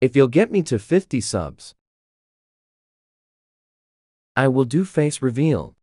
If you'll get me to 50 subs, I will do face reveal.